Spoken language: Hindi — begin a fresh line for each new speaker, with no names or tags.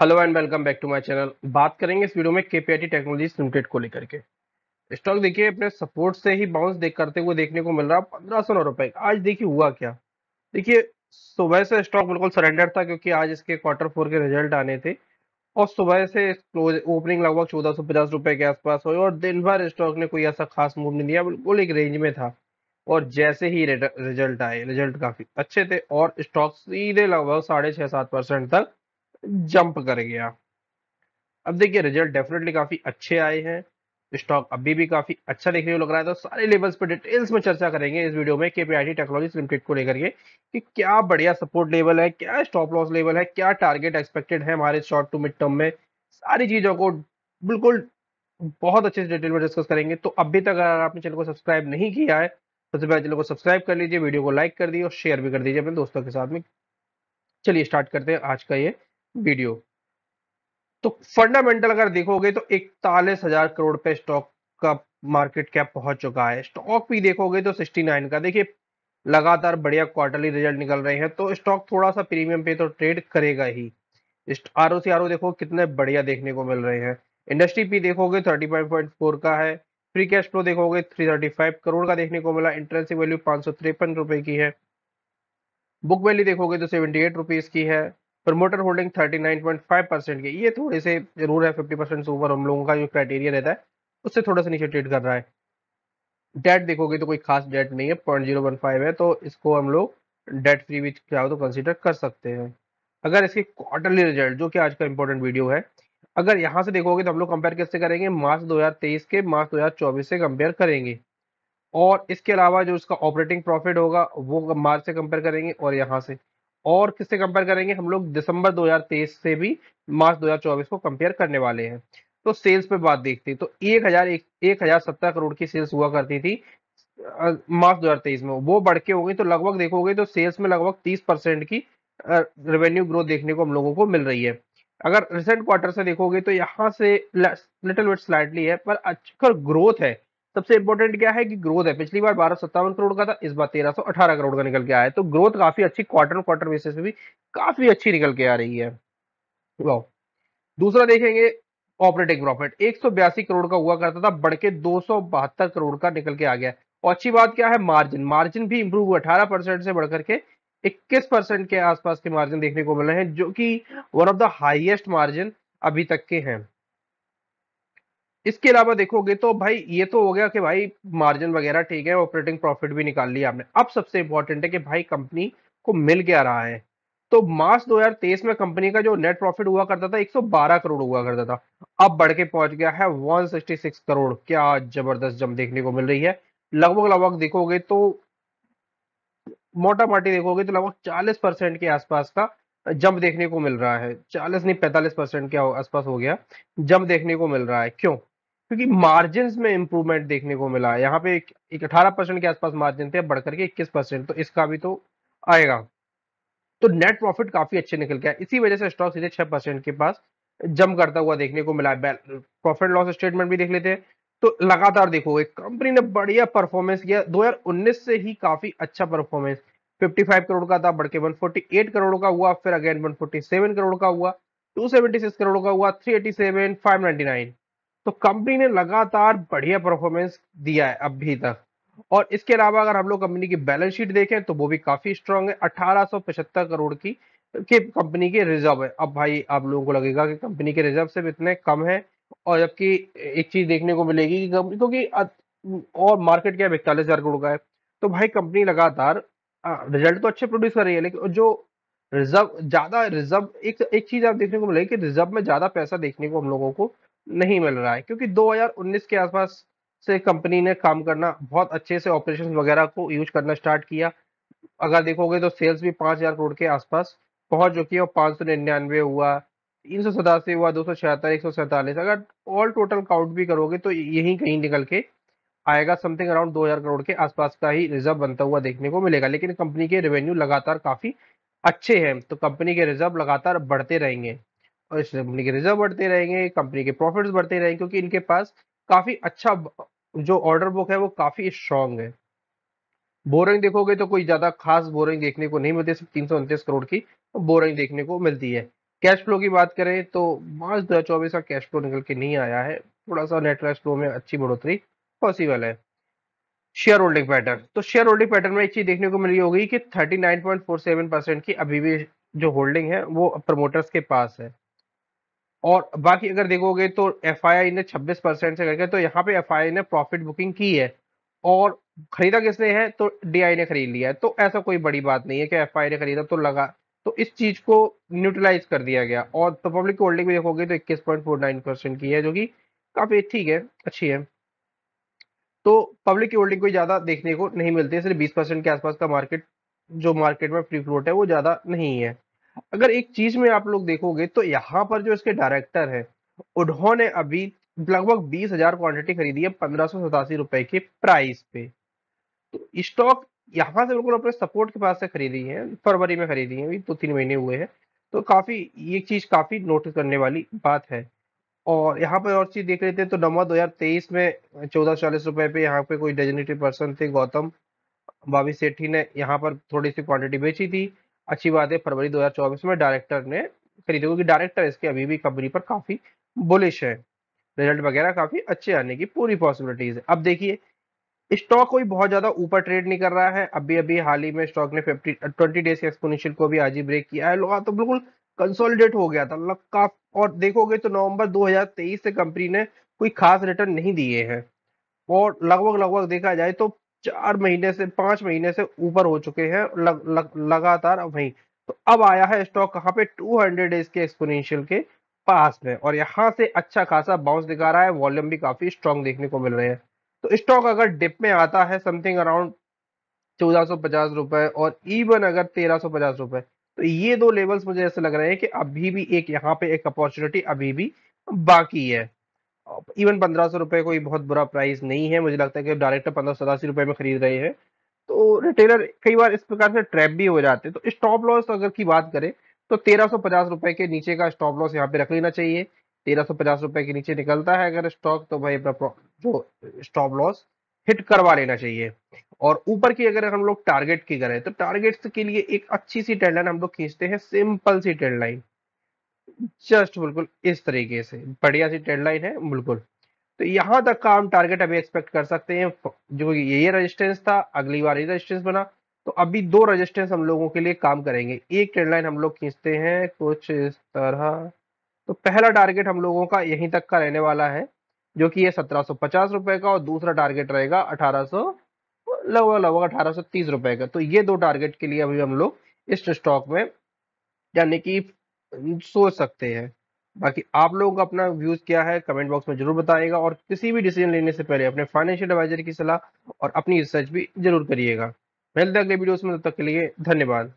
hello and welcome back to my channel बात करेंगे इस वीडियो में केपीआईटी टेक्नोलॉजी लिमिटेड को लेकर के स्टॉक देखिए अपने सपोर्ट से ही बाउंस देख करते हुए देखने को मिल रहा है पंद्रह सौ नौ रुपए आज देखिए हुआ क्या देखिए सुबह से स्टॉक बिल्कुल सरेंडर था क्योंकि आज इसके क्वार्टर फोर के रिजल्ट आने थे और सुबह से क्लोज ओपनिंग लगभग चौदह सौ पचास रुपए के आसपास हुई और दिन भर स्टॉक ने कोई ऐसा खास मूव नहीं दिया बिल्कुल एक रेंज में था और जैसे ही रिजल्ट आए रिजल्ट काफी अच्छे थे और स्टॉक सीधे लगभग साढ़े छह सात परसेंट तक जंप कर गया अब देखिए रिजल्ट डेफिनेटली काफी अच्छे आए हैं स्टॉक अभी भी काफी अच्छा देखने को लग रहा है तो सारे लेवल्स पे डिटेल्स में चर्चा करेंगे इस वीडियो में केपीआईटी टेक्नोलॉजीज लिमिटेड को लेकर के कि क्या बढ़िया सपोर्ट लेवल है क्या स्टॉप लॉस लेवल है क्या टारगेट एक्सपेक्टेड है हमारे शॉर्ट टू मिड टर्म में सारी चीजों को बिल्कुल बहुत अच्छे से डिटेल में डिस्कस करेंगे तो अभी तक अगर आपने चैनल को सब्सक्राइब नहीं किया है तो सबसे पहले चैनल को सब्सक्राइब कर लीजिए वीडियो को लाइक कर दीजिए और शेयर भी कर दीजिए अपने दोस्तों के साथ में चलिए स्टार्ट करते हैं आज का ये वीडियो तो फंडामेंटल अगर देखोगे तो इकतालीस हजार करोड़ पे स्टॉक का मार्केट कैप पहुंच चुका है स्टॉक भी देखोगे तो 69 का देखिए लगातार बढ़िया क्वार्टरली रिजल्ट निकल रहे हैं तो स्टॉक थोड़ा सा प्रीमियम पे तो ट्रेड करेगा ही R O C R O देखो कितने बढ़िया देखने को मिल रहे हैं इंडस्ट्री पी देखोगे फोर का है फ्री कैश फ्लो देखोगे 335 करोड़ का देखने को मिला इंटरेंसी वैल्यू तिरपन रुपए की है बुक वैल्यू देखोगे तो सेवेंटी एट रुपीज की है प्रमोटर होल्डिंग 39.5 परसेंट की ये थोड़े से जरूर है 50 परसेंट से ऊपर हम लोगों का जो क्राइटेरिया रहता है उससे थोड़ा सा नीचे ट्रेड कर रहा है डेट देखोगे तो कोई खास डेट नहीं है पॉइंट जीरो वन फाइव है तो इसको हम लोग डेट फ्री भी हो तो कंसिडर कर सकते हैं अगर इसके क्वार्टरली रिजल्ट जो कि आज का इंपॉर्टेंट वीडियो है अगर यहाँ से देखोगे तो हम लोग कंपेयर किससे करेंगे मार्च 2023 के मार्च 2024 से कंपेयर करेंगे और इसके अलावा जो इसका ऑपरेटिंग प्रॉफिट होगा वो मार्च से कंपेयर करेंगे और यहाँ से और किससे कंपेयर करेंगे हम लोग दिसंबर 2023 से भी मार्च 2024 को कंपेयर करने वाले हैं तो सेल्स पे बात देखते तो एक हजार एक, एक हजार सत्रह करोड़ की सेल्स हुआ करती थी मार्च 2023 में वो बढ़ के हो गई तो लगभग देखोगे तो सेल्स में लगभग 30 परसेंट की रेवेन्यू ग्रोथ देखने को हम लोगों को मिल रही है अगर रिसेंट क्वार्टर से देखोगे तो यहाँ से लिटिल वेट स्लाइडली है पर अच्छा ग्रोथ है सबसे इंपॉर्टेंट क्या है कि ग्रोथ है पिछली बार बारह सत्तावन करोड़ का था इस बार तेरह सौ अठारह करोड़ का निकल के आया है तो ग्रोथ काफी अच्छी क्वार्टर क्वार्टर बेसिस पे भी काफी अच्छी निकल के आ रही है दूसरा देखेंगे ऑपरेटिंग प्रॉफिट एक करोड़ का हुआ करता था बढ़ के दो करोड़ का निकल के आ गया और अच्छी बात क्या है मार्जिन मार्जिन भी इंप्रूव हुआ अठारह परसेंट से बढ़कर के 21 परसेंट के आसपास के मार्जिन देखने को मिल रहे हैं जो कि one of the highest margin अभी तक के हैं इसके अलावा देखोगे तो भाई ये तो हो गया कि भाई मार्जिन वगैरह ठीक है ऑपरेटिंग प्रॉफिट भी निकाल लिया आपने अब सबसे इंपॉर्टेंट है कि भाई कंपनी को मिल क्या रहा है तो मार्च 2023 में कंपनी का जो नेट प्रॉफिट हुआ करता था 112 करोड़ हुआ करता था अब बढ़ के पहुंच गया है 166 करोड़ क्या जबरदस्त जम देखने को मिल रही है लगभग लगभग देखोगे तो मोटा मोटी देखोगे तो लगभग 40 परसेंट के आसपास का जंप देखने को मिल रहा है 40 नहीं 45 परसेंट के आसपास हो गया जंप देखने को मिल रहा है क्यों क्योंकि मार्जिन में इम्प्रूवमेंट देखने को मिला है यहाँ पे एक अठारह परसेंट के आसपास मार्जिन थे बढ़कर के इक्कीस परसेंट तो इसका भी तो आएगा तो नेट प्रॉफिट काफी अच्छे निकल गया इसी वजह से स्टॉक सीधे छह परसेंट के पास जम करता हुआ देखने को मिला है प्रॉफिट लॉस स्टेटमेंट भी देख लेते हैं तो लगातार देखो एक कंपनी ने बढ़िया परफॉर्मेंस किया 2019 से ही काफी अच्छा परफॉर्मेंस 55 करोड़ का था बढ़ के 148 करोड़ का हुआ फिर अगेन 147 करोड़ का हुआ 276 करोड़ का हुआ 387 599 तो कंपनी ने लगातार बढ़िया परफॉर्मेंस दिया है अभी तक और इसके अलावा अगर हम लोग कंपनी की बैलेंस शीट देखें तो वो भी काफी स्ट्रांग है अठारह करोड़ की के कंपनी के रिजर्व है अब भाई आप लोगों को लगेगा कि कंपनी के रिजर्व सिर्फ इतने कम है और जबकि एक चीज देखने को मिलेगी कि कंपनी क्योंकि और मार्केट क्या इकतालीस हजार करोड़ का है तो भाई कंपनी लगातार रिजल्ट तो अच्छे प्रोड्यूस कर रही है लेकिन जो रिजर्व ज्यादा रिजर्व एक एक चीज आप देखने को मिलेगी कि रिजर्व में ज्यादा पैसा देखने को हम लोगों को नहीं मिल रहा है क्योंकि 2019 के आसपास से कंपनी ने काम करना बहुत अच्छे से ऑपरेशन वगैरह को यूज करना स्टार्ट किया अगर देखोगे तो सेल्स भी पाँच हज़ार करोड़ के आसपास पहुंच चुकी है और पाँच सौ निन्यानवे हुआ तीन सौ सतासी हुआ दो सौ छिहत्तर एक सौ सैंतालीस अगर ऑल टोटल काउंट भी करोगे तो यही कहीं निकल के आएगा समथिंग अराउंड दो हज़ार करोड़ के आसपास का ही रिजर्व बनता हुआ देखने को मिलेगा लेकिन कंपनी के रेवेन्यू लगातार काफ़ी अच्छे हैं तो कंपनी के रिजर्व लगातार बढ़ते रहेंगे और इससे कंपनी के रिजर्व बढ़ते रहेंगे कंपनी के प्रॉफिट्स बढ़ते रहेंगे क्योंकि इनके पास काफ़ी अच्छा जो ऑर्डर बुक है वो काफ़ी स्ट्रांग है बोरिंग देखोगे तो कोई ज़्यादा खास बोरिंग देखने को नहीं मिलती सिर्फ तीन करोड़ की बोरिंग देखने को मिलती है कैश फ्लो की बात करें तो मार्च दो का कैश फ्लो निकल के नहीं आया है थोड़ा सा नेट कैश फ्लो में अच्छी बढ़ोतरी पॉसिबल है शेयर होल्डिंग पैटर्न तो शेयर होल्डिंग पैटर्न में एक चीज देखने को मिली होगी कि 39.47 परसेंट की अभी भी जो होल्डिंग है वो प्रमोटर्स के पास है और बाकी अगर देखोगे तो एफ आई आई ने छब्बीस परसेंट से करके तो यहाँ पे एफ आई आई ने प्रॉफिट बुकिंग की है और खरीदा किसने है तो डी आई ने खरीद लिया है तो ऐसा कोई बड़ी बात नहीं है कि एफ आई ने खरीदा तो लगा तो इस चीज को न्यूट्रलाइज कर दिया गया और तो पब्लिक होल्डिंग भी देखोगे तो इक्कीस पॉइंट फोर नाइन परसेंट की है जो कि काफी ठीक है अच्छी है तो पब्लिक की होल्डिंग कोई ज्यादा देखने को नहीं मिलती है सिर्फ बीस परसेंट के आसपास का मार्केट जो मार्केट में फ्री फ्लोट है वो ज्यादा नहीं है अगर एक चीज में आप लोग देखोगे तो यहाँ पर जो इसके डायरेक्टर है उन्होंने अभी लगभग बीस हजार क्वान्टिटी खरीदी है पंद्रह सौ सतासी रुपए के प्राइस पे तो स्टॉक यहाँ से बिल्कुल अपने सपोर्ट के पास से खरीदी है फरवरी में खरीदी है अभी दो तो तीन महीने हुए हैं तो काफी ये चीज काफी नोट करने वाली बात है और यहाँ पर और चीज देख लेते हैं तो नवंबर दो में चौदह चालीस रुपए पे यहाँ पे कोई डेजिनेटिव पर्सन थे गौतम बाबी सेठी ने यहाँ पर थोड़ी सी क्वांटिटी बेची थी अच्छी बात है फरवरी 2024 में डायरेक्टर ने खरीदे क्योंकि डायरेक्टर इसके अभी भी कंपनी पर काफ़ी बुलिश है रिजल्ट वगैरह काफ़ी अच्छे आने की पूरी पॉसिबिलिटीज़ है अब देखिए स्टॉक कोई बहुत ज़्यादा ऊपर ट्रेड नहीं कर रहा है अभी अभी हाल ही में स्टॉक ने फिफ्टी ट्वेंटी डेज के एक्सपोनेंशियल को भी आज ही ब्रेक किया है लोग तो बिल्कुल कंसोलिडेट हो गया था मतलब और देखोगे तो नवंबर 2023 से कंपनी ने कोई खास रिटर्न नहीं दिए हैं और लगभग लगभग देखा जाए तो चार महीने से पांच महीने से ऊपर हो चुके हैं लग, लग, लगातार वही तो अब आया है स्टॉक कहाँ पे 200 डेज के एक्सपोनेंशियल के पास में और यहाँ से अच्छा खासा बाउंस दिखा रहा है वॉल्यूम भी काफी स्ट्रॉन्ग देखने को मिल रहे हैं तो स्टॉक अगर डिप में आता है समथिंग अराउंड चौदह सौ पचास रुपए और इवन अगर तेरह सौ पचास रुपए तो ये दो लेवल्स मुझे ऐसे लग रहे हैं कि अभी भी एक यहाँ पे एक अपॉर्चुनिटी अभी भी बाकी है इवन पंद्रह सौ रुपये कोई बहुत बुरा प्राइस नहीं है मुझे लगता है कि डायरेक्टर पंद्रह सौ सतासी रुपये में खरीद रहे हैं तो रिटेलर कई बार इस प्रकार से ट्रैप भी हो जाते हैं तो स्टॉप लॉस अगर की बात करें तो तेरह सौ पचास रुपए के नीचे का स्टॉप लॉस यहाँ पे रख लेना चाहिए तेरह सौ पचास रुपए के नीचे निकलता है अगर स्टॉक तो भाई अपना जो स्टॉप लॉस हिट करवा लेना चाहिए और ऊपर की अगर हम लोग टारगेट की करें तो टारगेट्स के लिए एक अच्छी सी ट्रेंड लाइन हम लोग खींचते हैं सिंपल सी ट्रेंड लाइन जस्ट बिल्कुल इस तरीके से बढ़िया सी ट्रेड लाइन है बिल्कुल तो यहाँ तक का हम टारगेट अभी एक्सपेक्ट कर सकते हैं जो ये रेजिस्टेंस था अगली बार ये रेजिस्टेंस बना तो अभी दो रेजिस्टेंस हम लोगों के लिए काम करेंगे एक ट्रेड लाइन हम लोग खींचते हैं कुछ इस तरह तो पहला टारगेट हम लोगों का यहीं तक का रहने वाला है जो कि ये सत्रह सौ पचास रुपए का और दूसरा टारगेट रहेगा अठारह सौ लगभग लगभग अठारह सौ तीस रुपए का तो ये दो टारगेट के लिए अभी हम लोग इस स्टॉक में यानी कि सोच सकते हैं बाकी आप लोगों का अपना व्यूज क्या है कमेंट बॉक्स में जरूर बताएगा और किसी भी डिसीजन लेने से पहले अपने फाइनेंशियल एडवाइजर की सलाह और अपनी रिसर्च भी जरूर करिएगा मिलते अगले वीडियोस में तब तक के लिए धन्यवाद